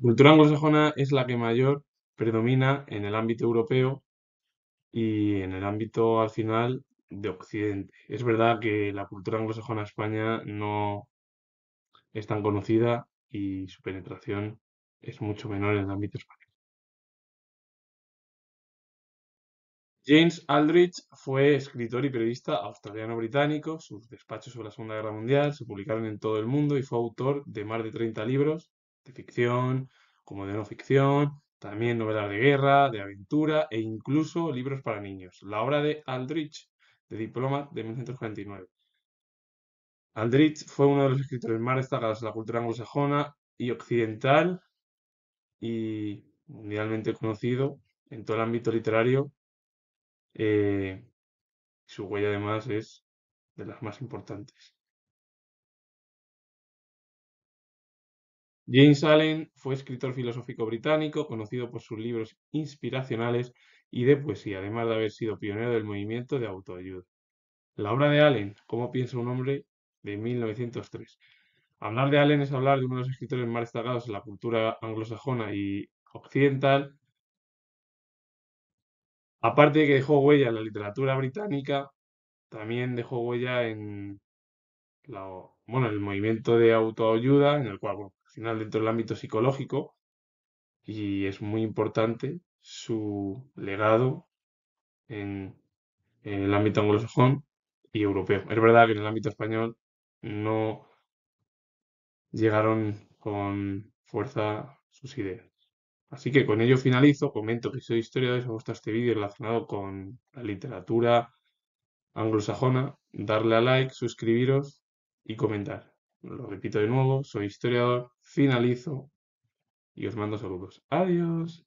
La cultura anglosajona es la que mayor predomina en el ámbito europeo y en el ámbito al final de Occidente. Es verdad que la cultura anglosajona en España no es tan conocida y su penetración es mucho menor en el ámbito español. James Aldrich fue escritor y periodista australiano-británico. Sus despachos sobre la Segunda Guerra Mundial se publicaron en todo el mundo y fue autor de más de 30 libros, de ficción como de no ficción, también novelas de guerra, de aventura e incluso libros para niños. La obra de Aldrich, de Diploma, de 1949. Aldrich fue uno de los escritores más destacados de la cultura anglosajona y occidental y mundialmente conocido en todo el ámbito literario. Eh, su huella además es de las más importantes. James Allen fue escritor filosófico británico, conocido por sus libros inspiracionales y de poesía, además de haber sido pionero del movimiento de autoayuda. La obra de Allen, Cómo piensa un hombre, de 1903. Hablar de Allen es hablar de uno de los escritores más destacados en la cultura anglosajona y occidental, aparte de que dejó huella en la literatura británica, también dejó huella en el movimiento de autoayuda, en el cual final dentro del ámbito psicológico y es muy importante su legado en, el ámbito anglosajón y europeo. Es verdad que en el ámbito español no llegaron con fuerza sus ideas. Así que con ello finalizo, comento que soy historiador y os gusta este vídeo relacionado con la literatura anglosajona, darle a like, suscribiros y comentar. Lo repito de nuevo, soy historiador, finalizo y os mando saludos. Adiós.